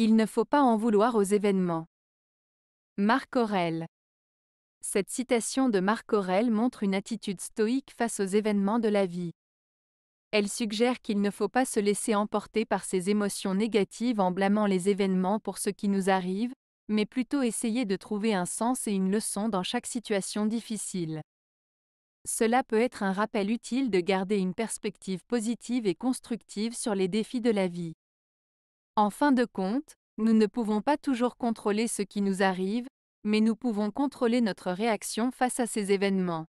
Il ne faut pas en vouloir aux événements. Marc Aurèle. Cette citation de Marc Aurèle montre une attitude stoïque face aux événements de la vie. Elle suggère qu'il ne faut pas se laisser emporter par ses émotions négatives en blâmant les événements pour ce qui nous arrive, mais plutôt essayer de trouver un sens et une leçon dans chaque situation difficile. Cela peut être un rappel utile de garder une perspective positive et constructive sur les défis de la vie. En fin de compte, nous ne pouvons pas toujours contrôler ce qui nous arrive, mais nous pouvons contrôler notre réaction face à ces événements.